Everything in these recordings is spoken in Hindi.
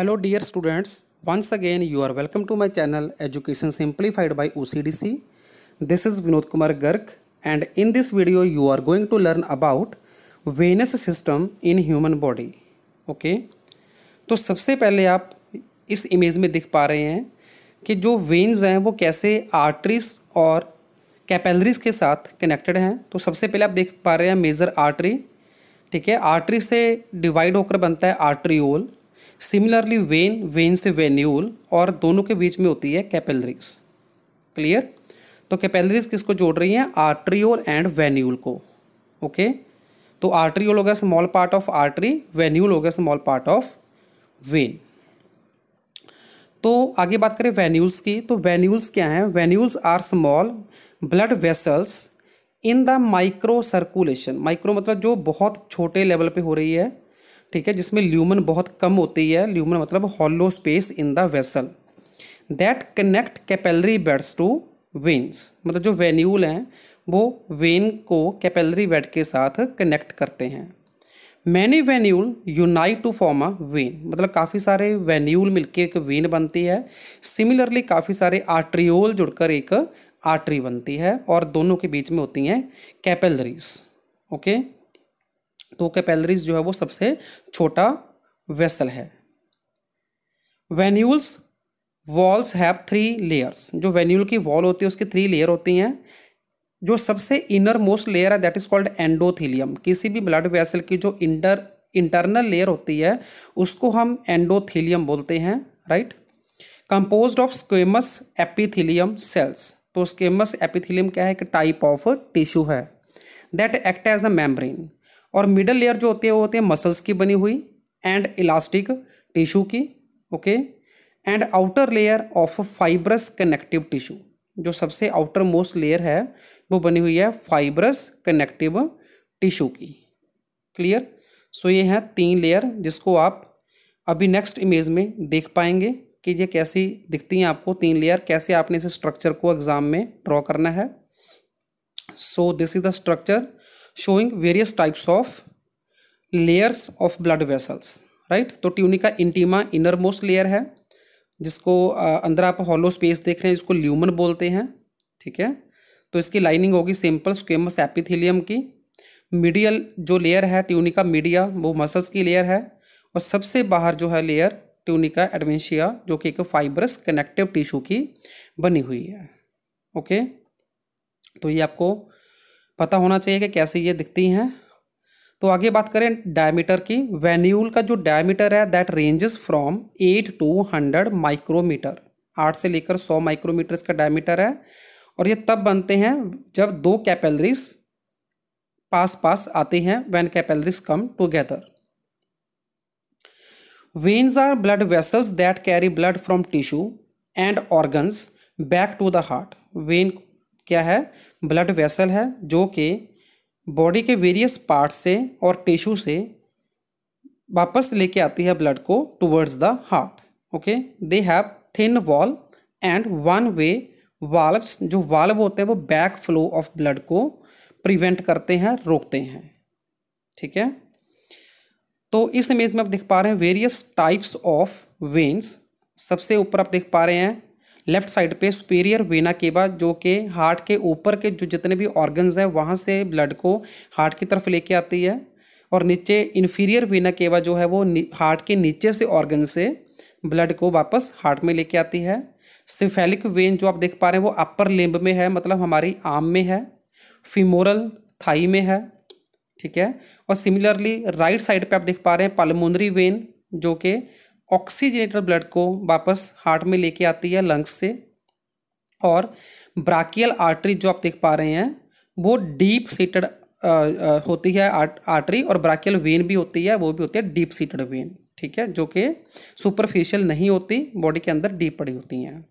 Hello dear students once again you are welcome to my channel education simplified by OCDC this is Vinod Kumar Garg and in this video you are going to learn about venous system in human body okay तो सबसे पहले आप इस इमेज में दिख पा रहे हैं कि जो वेन्स हैं वो कैसे आर्ट्रीज और कैपेलरीज के साथ कनेक्टेड हैं तो सबसे पहले आप देख पा रहे हैं मेजर आर्ट्री ठीक है आर्ट्री से डिवाइड होकर बनता है आर्ट्रियोल सिमिलरली वेन वेन से वेन्यूल और दोनों के बीच में होती है कैपेलरीज क्लियर तो कैपेलरीज किसको जोड़ रही हैं आर्ट्रियोल एंड वेन्यूल को ओके तो आर्ट्रियोल हो गया small part of artery venule हो गया स्मॉल पार्ट ऑफ वेन तो आगे बात करें वेन्यूल्स की तो वेन्यूल्स क्या हैं venules are small blood vessels in the micro circulation micro मतलब जो बहुत छोटे लेवल पे हो रही है ठीक है जिसमें ल्यूमन बहुत कम होती है ल्यूमन मतलब hollow space in the vessel that connect capillary beds to veins मतलब जो वेन्यूल हैं वो वेन को कैपेलरी बेड के साथ कनेक्ट करते हैं many venule unite to form a vein मतलब काफ़ी सारे वेन्यूल मिलकर एक वेन बनती है सिमिलरली काफ़ी सारे आर्ट्रियोल जुड़कर एक आर्टरी बनती है और दोनों के बीच में होती हैं कैपेलरीज ओके okay? तो कैपेलरीज जो है वो सबसे छोटा वेसल है venules walls have three layers जो वेन्यूल की वॉल होती है उसकी थ्री लेयर होती हैं जो सबसे इनर मोस्ट लेयर है दैट इज कॉल्ड एंडोथीलियम किसी भी ब्लड वेसल की जो इंटर इंटरनल लेयर होती है उसको हम एंडोथीलियम बोलते हैं right compose of squamous epithelium cells तो स्केमस एपिथीलियम क्या है एक टाइप ऑफ टिश्यू है that act as a membrane और मिडल लेयर जो होते हैं वो होते हैं मसल्स की बनी हुई एंड इलास्टिक टिश्यू की okay and outer layer of fibrous connective tissue जो सबसे आउटर मोस्ट लेयर है वो बनी हुई है फाइब्रस कनेक्टिव टिश्यू की क्लियर सो so, ये हैं तीन लेयर जिसको आप अभी नेक्स्ट इमेज में देख पाएंगे कि ये कैसी दिखती हैं आपको तीन लेयर कैसे आपने इस स्ट्रक्चर को एग्ज़ाम में ड्रॉ करना है so this is the structure showing various types of layers of blood vessels right तो tunica intima inner most layer है जिसको अंदर आप हॉलो स्पेस देख रहे हैं जिसको ल्यूमन बोलते हैं ठीक है तो इसकी लाइनिंग होगी सिंपल स्क्वेमस एपिथिलियम की मीडियल जो लेयर है ट्यूनिका मीडिया वो मसल्स की लेयर है और सबसे बाहर जो है लेयर ट्यूनिका एडवेंशिया जो कि एक फाइबरस कनेक्टिव टिश्यू की बनी हुई है ओके तो ये आपको पता होना चाहिए कि कैसे ये दिखती हैं तो आगे बात करें डायमीटर की वेन्यूल का जो डायमीटर है that ranges from eight to hundred micrometer आठ से लेकर सौ माइक्रोमीटर का डायमीटर है और ये तब बनते हैं जब दो कैपेलरीज पास पास आते हैं when capillaries come together veins are blood vessels that carry blood from tissue and organs back to the heart vein क्या है ब्लड वेसल है जो कि बॉडी के वेरियस पार्ट से और टिश्यू से वापस लेके आती है ब्लड को towards the heart okay they have thin wall and one way valves जो वाल्व होते हैं वो बैक फ्लो ऑफ ब्लड को प्रिवेंट करते हैं रोकते हैं ठीक है तो इस इमेज में आप देख पा रहे हैं वेरियस टाइप्स ऑफ वेन्स सबसे ऊपर आप देख पा रहे हैं लेफ्ट साइड पे सुपेरियर वेना केबा जो कि के हार्ट के ऊपर के जो जितने भी ऑर्गन्स हैं वहाँ से ब्लड को हार्ट की तरफ लेके आती है और नीचे इन्फीरियर वेना केवा जो है वो हार्ट के नीचे से ऑर्गन से ब्लड को वापस हार्ट में लेके आती है सिफेलिक वेन जो आप देख पा रहे हैं वो अपर लिम्ब में है मतलब हमारी आम में है फिमोरल थाई में है ठीक है और सिमिलरली राइट साइड पे आप देख पा रहे हैं पलमोनरी वेन जो कि ऑक्सीजनेटेड ब्लड को वापस हार्ट में लेके आती है लंग्स से और ब्राकियल आर्टरी जो आप देख पा रहे हैं वो डीप सीटेड होती है आर्टरी और ब्राकियल वेन भी होती है वो भी होती है डीप सीटेड वेन ठीक है जो कि सुपरफिशियल नहीं होती बॉडी के अंदर डीप पड़ी होती हैं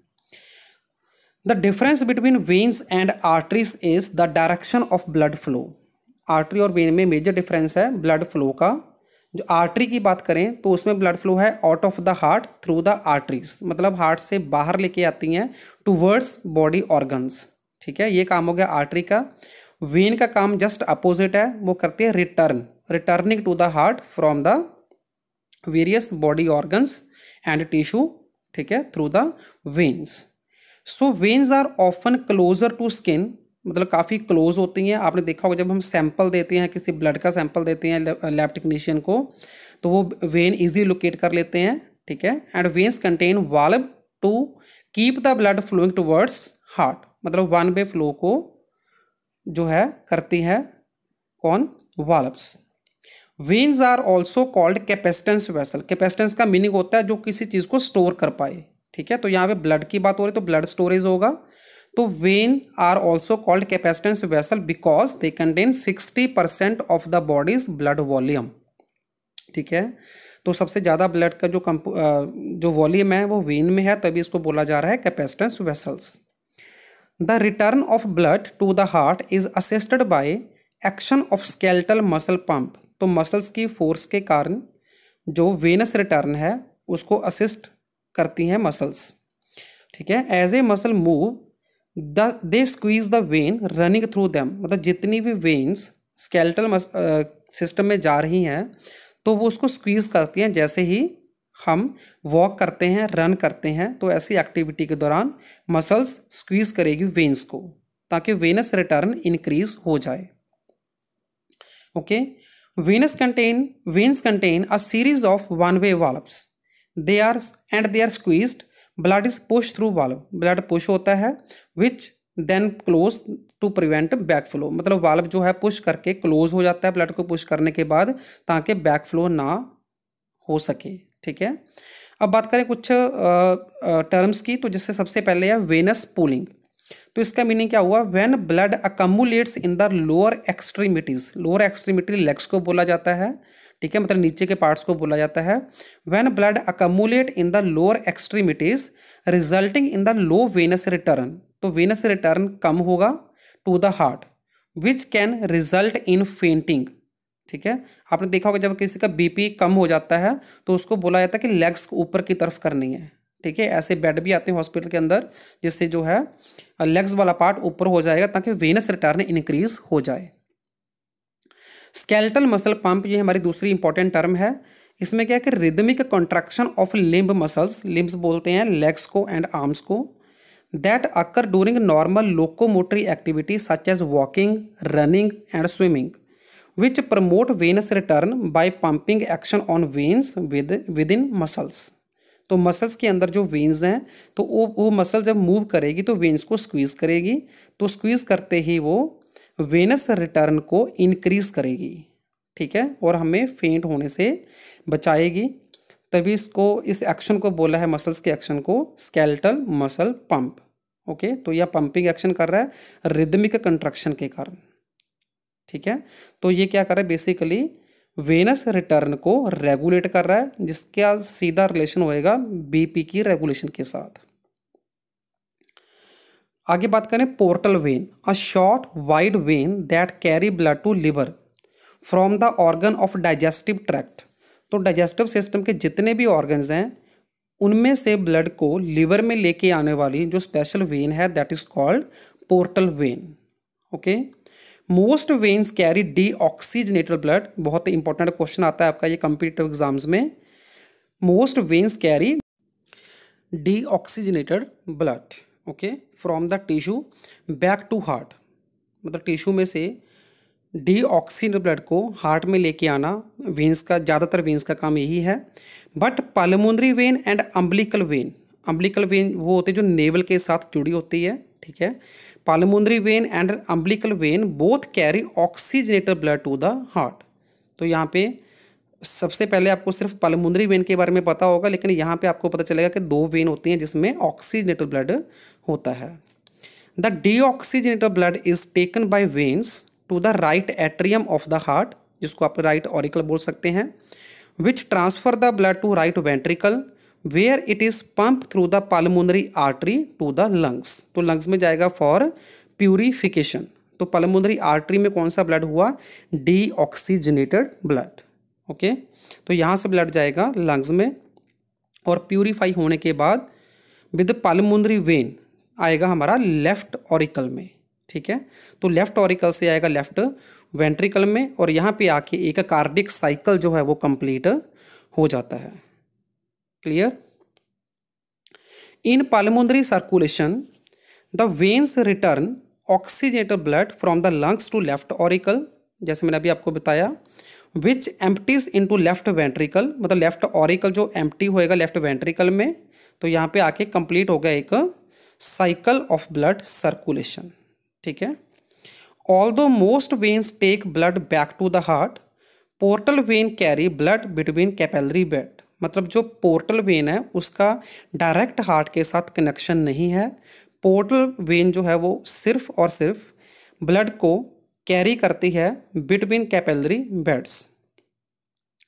the difference between veins and arteries is the direction of blood flow artery और वेन में मेजर डिफरेंस है ब्लड फ्लो का जो आर्टरी की बात करें तो उसमें ब्लड फ्लो है out of the heart through the arteries मतलब हार्ट से बाहर लेके आती हैं टूवर्ड्स बॉडी ऑर्गन्स ठीक है ये काम हो गया आर्टरी का वेन का काम जस्ट अपोजिट है वो करती है return returning to the heart from the various body organs and tissue ठीक है through the veins so veins are often closer to skin मतलब काफ़ी क्लोज होती हैं आपने देखा होगा जब हम सैंपल देते हैं किसी ब्लड का सैंपल देते हैं लैब टेक्नीशियन को तो वो वेन ईजी लोकेट कर लेते हैं ठीक है and veins contain valve to keep the blood flowing towards heart मतलब वन वे फ्लो को जो है करती है कौन valves veins are also called capacitance vessel capacitance का मीनिंग होता है जो किसी चीज़ को स्टोर कर पाए ठीक है तो यहाँ पे ब्लड की बात हो रही है तो ब्लड स्टोरेज होगा तो vein are also called capacitance vessel because they contain sixty percent of the body's blood volume ठीक है तो सबसे ज़्यादा ब्लड का जो कंप जो वॉल्यूम है वो वेन में है तभी इसको बोला जा रहा है capacitance vessels the return of blood to the heart is assisted by action of skeletal muscle pump तो मसल्स की फोर्स के कारण जो वेनस रिटर्न है उसको असिस्ट करती हैं मसल्स ठीक है as a muscle move the they squeeze the vein running through them मतलब जितनी भी वेन्स स्केल्टल सिस्टम में जा रही हैं तो वो उसको स्क्वीज करती हैं जैसे ही हम वॉक करते हैं रन करते हैं तो ऐसी एक्टिविटी के दौरान मसल्स स्क्वीज करेगी वेन्स को ताकि वेनस रिटर्न इंक्रीज हो जाए okay venous contain veins contain a series of one way valves they are and they are squeezed blood is push through valve blood push होता है which then close to prevent back flow मतलब वाल्व जो है पुश करके क्लोज हो जाता है ब्लड को पुश करने के बाद ताकि बैक फ्लो ना हो सके ठीक है अब बात करें कुछ टर्म्स की तो जिससे सबसे पहले है वेनस पुलिंग तो इसका मीनिंग क्या हुआ when blood accumulates in the lower extremities lower extremity legs को बोला जाता है ठीक है मतलब नीचे के पार्ट्स को बोला जाता है when blood accumulate in the lower extremities resulting in the low venous return तो वेनस रिटर्न कम होगा to the heart which can result in fainting ठीक है आपने देखा होगा जब किसी का बीपी कम हो जाता है तो उसको बोला जाता है कि लेग्स को ऊपर की तरफ करनी है ठीक है ऐसे बेड भी आते हैं हॉस्पिटल के अंदर जिससे जो है लेग्स वाला पार्ट ऊपर हो जाएगा ताकि वेनस रिटर्न इंक्रीज हो जाए स्केल्टल मसल पंप ये हमारी दूसरी इंपॉर्टेंट टर्म है इसमें क्या है कि rhythmic contraction of limb muscles limb बोलते हैं लेग्स को एंड आर्म्स को that occur during normal locomotory activity such as walking running and swimming which promote venous return by pumping action on veins with within muscles तो मसल्स के अंदर जो वेन्स हैं तो वो वो मसल जब मूव करेगी तो वेन्स को स्क्वीज़ करेगी तो स्क्वीज़ करते ही वो वेनस रिटर्न को इनक्रीज करेगी ठीक है और हमें फेंट होने से बचाएगी तभी इसको इस एक्शन को बोला है मसल्स के एक्शन को स्केल्टल मसल पंप ओके तो यह पंपिंग एक्शन कर रहा है रिदमिक कंट्रक्शन के कारण ठीक है तो ये क्या कर रहा है बेसिकली वेनस रिटर्न को रेगुलेट कर रहा है जिसका सीधा रिलेशन होएगा बीपी की रेगुलेशन के साथ आगे बात करें portal vein a short wide vein that carry blood to liver from the organ of digestive tract तो डाइजेस्टिव सिस्टम के जितने भी ऑर्गन्स हैं उनमें से ब्लड को लीवर में लेके आने वाली जो स्पेशल वेन है that is called portal vein okay most veins carry deoxygenated blood बहुत ही इंपॉर्टेंट क्वेश्चन आता है आपका ये कंपिटेटिव एग्जाम्स में most veins carry deoxygenated blood okay from the tissue back to heart मतलब टिश्यू में से डी ऑक्सीड ब्लड को हार्ट में लेके आना वेंस का ज़्यादातर वेंस का काम यही है but pulmonary vein and umbilical vein umbilical vein वो होते हैं जो नेवल के साथ जुड़ी होती है ठीक है pulmonary vein and umbilical vein both carry oxygenated blood to the heart तो यहाँ पे सबसे पहले आपको सिर्फ पलमुंदरी वेन के बारे में पता होगा लेकिन यहाँ पे आपको पता चलेगा कि दो वेन होती हैं जिसमें ऑक्सीजनेटेड ब्लड होता है the deoxygenated blood is taken by veins to the right atrium of the heart जिसको आप राइट ऑरिकल बोल सकते हैं which transfer the blood to right ventricle where it is pump through the pulmonary artery to the lungs तो लंग्स में जाएगा फॉर प्यूरिफिकेशन तो पलमुंदरी आर्ट्री में कौन सा ब्लड हुआ ऑक्सीजनेटेड ब्लड ओके तो यहाँ से ब्लड जाएगा लंग्स में और प्यूरीफाई होने के बाद विद पलमुंदरी वेन आएगा हमारा लेफ्ट ऑरिकल में ठीक है तो लेफ्ट ऑरिकल से आएगा लेफ्ट वेंट्रिकल में और यहाँ पे आके एक कार्डिक साइकिल जो है वो कंप्लीट हो जाता है clear in pulmonary circulation the veins return oxygenated blood from the lungs to left auricle जैसे मैंने अभी आपको बताया which empties into left ventricle मतलब लेफ्ट ऑरिकल जो एम्प्टी होएगा लेफ्ट वेंट्रिकल में तो यहाँ पे आके कंप्लीट हो गया एक साइकिल ऑफ ब्लड सर्कुलेशन ठीक है although most veins take blood back to the heart portal vein carry blood between capillary bed मतलब जो पोर्टल वेन है उसका डायरेक्ट हार्ट के साथ कनेक्शन नहीं है पोर्टल वेन जो है वो सिर्फ और सिर्फ ब्लड को कैरी करती है बिटवीन कैपेलरी बेड्स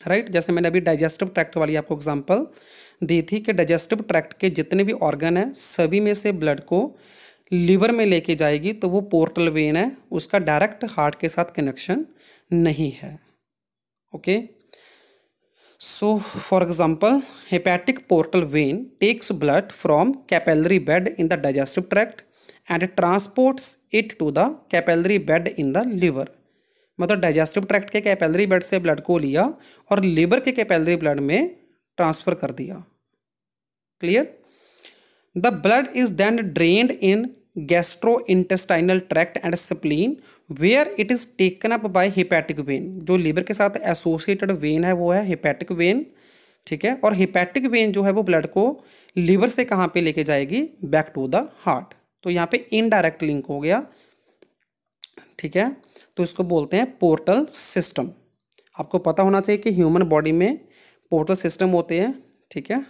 राइट जैसे मैंने अभी डाइजेस्टिव ट्रैक्ट वाली आपको एग्जांपल दी थी कि डाइजेस्टिव ट्रैक्ट के जितने भी ऑर्गन हैं सभी में से ब्लड को लीवर में लेके जाएगी तो वो पोर्टल वेन है उसका डायरेक्ट हार्ट के साथ कनेक्शन नहीं है okay so for example hepatic portal vein takes blood from capillary bed in the digestive tract and transports it to the capillary bed in the liver मतलब डाइजेस्टिव ट्रैक्ट के कैपेलरी बेड से ब्लड को लिया और लिवर के कैपेलरी ब्लड में ट्रांसफ़र कर दिया clear the blood is then drained in gastro intestinal tract and spleen where it is taken up by hepatic vein जो लीवर के साथ एसोसिएटेड वेन है वो है हिपैटिक वेन ठीक है और हिपैटिक वेन जो है वो ब्लड को लीवर से कहाँ पे लेके जाएगी बैक टू द हार्ट तो यहाँ पे इनडायरेक्ट लिंक हो गया ठीक है तो इसको बोलते हैं पोर्टल सिस्टम आपको पता होना चाहिए कि ह्यूमन बॉडी में पोर्टल सिस्टम होते हैं ठीक है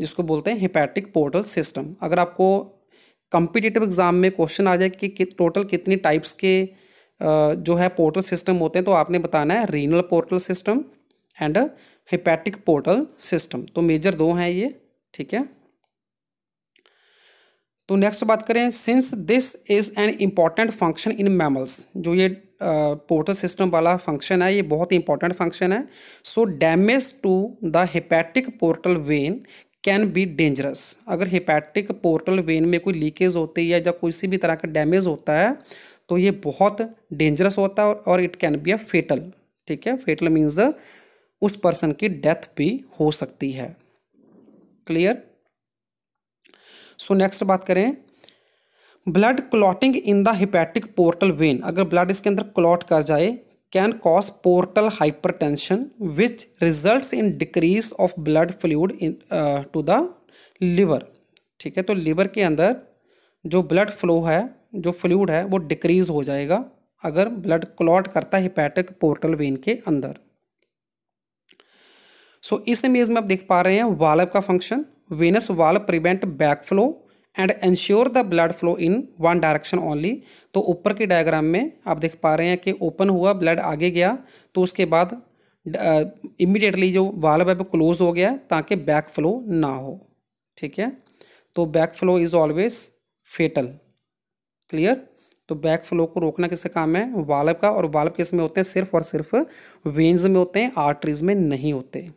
जिसको बोलते हैं हिपैटिक पोर्टल सिस्टम अगर आपको कंपिटेटिव एग्ज़ाम में क्वेश्चन आ जाए कि, कि टोटल कितनी टाइप्स के जो है पोर्टल सिस्टम होते हैं तो आपने बताना है renal portal system and hepatic portal system तो मेजर दो हैं ये ठीक है तो नेक्स्ट बात करें since this is an important function in mammals जो ये पोर्टल सिस्टम वाला फंक्शन है ये बहुत ही इंपॉर्टेंट फंक्शन है so damage to the hepatic portal vein can be dangerous अगर हिपैटिक पोर्टल वेन में कोई लीकेज होती है या किसी भी तरह का डैमेज होता है तो ये बहुत डेंजरस होता है और it can be a fatal ठीक है फेटल मीन्स उस पर्सन की डेथ भी हो सकती है क्लियर सो नेक्स्ट बात करें blood clotting in the hepatic portal vein अगर ब्लड इसके अंदर क्लॉट कर जाए can cause portal hypertension which result in decrease of blood fluid into the liver ठीक है तो लिवर के अंदर जो ब्लड फ्लो है जो फ्लूड है वो डिक्रीज हो जाएगा अगर ब्लड क्लॉट करता है हिपैटिक पोर्टल वेन के अंदर सो so, इस इमेज में आप देख पा रहे हैं वालब का function venous wall prevent backflow and ensure the blood flow in one direction only तो ऊपर के डायग्राम में आप देख पा रहे हैं कि ओपन हुआ ब्लड आगे गया तो उसके बाद इमिडिएटली जो वाल्व है वो क्लोज हो गया ताकि बैक फ्लो ना हो ठीक है तो back flow is always fatal clear तो बैक फ्लो को रोकना किसका काम है वाल्व का और वाल्व किस में होते हैं सिर्फ और सिर्फ वेन्स में होते हैं आर्टरीज में नहीं होते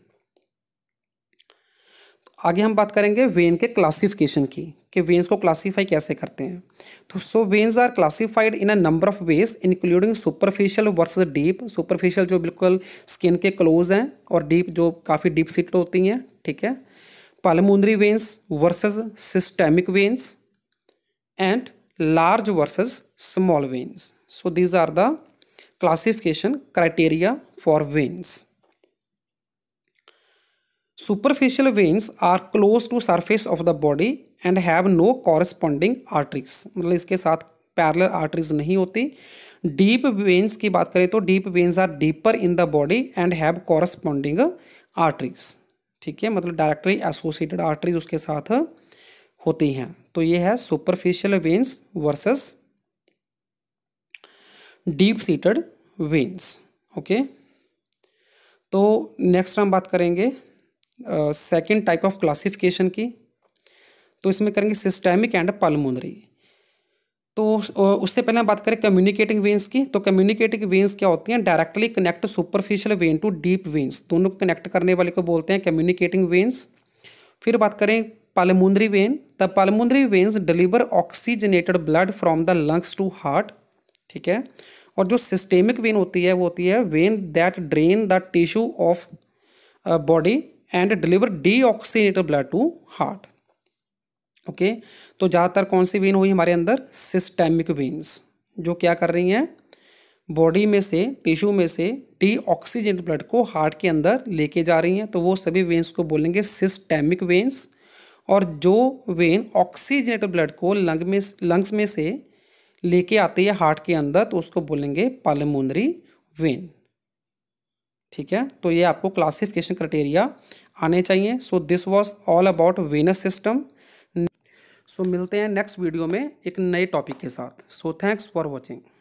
आगे हम बात करेंगे वेन के क्लासिफिकेशन की कि वेन्स को क्लासिफाई कैसे करते हैं तो so veins are classified in a number of ways including superficial versus deep superficial जो बिल्कुल स्किन के क्लोज हैं और डीप जो काफ़ी डीप सीट होती हैं ठीक है pulmonary veins versus systemic veins and large versus small veins so these are the classification criteria for veins Superficial veins are close to surface of the body and have no corresponding arteries मतलब इसके साथ पैरलर आर्टरीज नहीं होती डीप वेन्स की बात करें तो deep veins are deeper in the body and have corresponding arteries ठीक है मतलब डायरेक्टली एसोसिएटेड आर्टरीज उसके साथ होती हैं तो ये है superficial veins versus deep seated veins okay तो नेक्स्ट हम बात करेंगे सेकेंड टाइप ऑफ क्लासिफिकेशन की तो इसमें करेंगे सिस्टेमिक एंड पालमोनरी तो उससे पहले हम बात करें कम्युनिकेटिंग वेंस की तो कम्युनिकेटिंग वेंस क्या होती हैं directly connect superficial vein to deep veins दोनों को कनेक्ट करने वाले को बोलते हैं कम्युनिकेटिंग वेंस फिर बात करें pulmonary vein the pulmonary veins deliver oxygenated blood from the lungs to heart ठीक है और जो सिस्टेमिक वेन होती है वो होती है vein that drain the tissue of body and deliver deoxygenated blood to heart okay तो ज़्यादातर कौन सी वेन हुई हमारे अंदर सिस्टेमिक वेन्स जो क्या कर रही हैं बॉडी में से टिश्यू में से ऑक्सीजेंट ब्लड को हार्ट के अंदर लेके जा रही हैं तो वो सभी वेन्स को बोलेंगे सिस्टेमिक वेन्स और जो वेन ऑक्सीजनेटेड ब्लड को लंग में लंग्स में से लेके आती है हार्ट के अंदर तो उसको बोलेंगे पालमोनरी वेन ठीक है तो ये आपको क्लासिफिकेशन क्राइटेरिया आने चाहिए so this was all about venous system so मिलते हैं नेक्स्ट वीडियो में एक नए टॉपिक के साथ सो थैंक्स फॉर वॉचिंग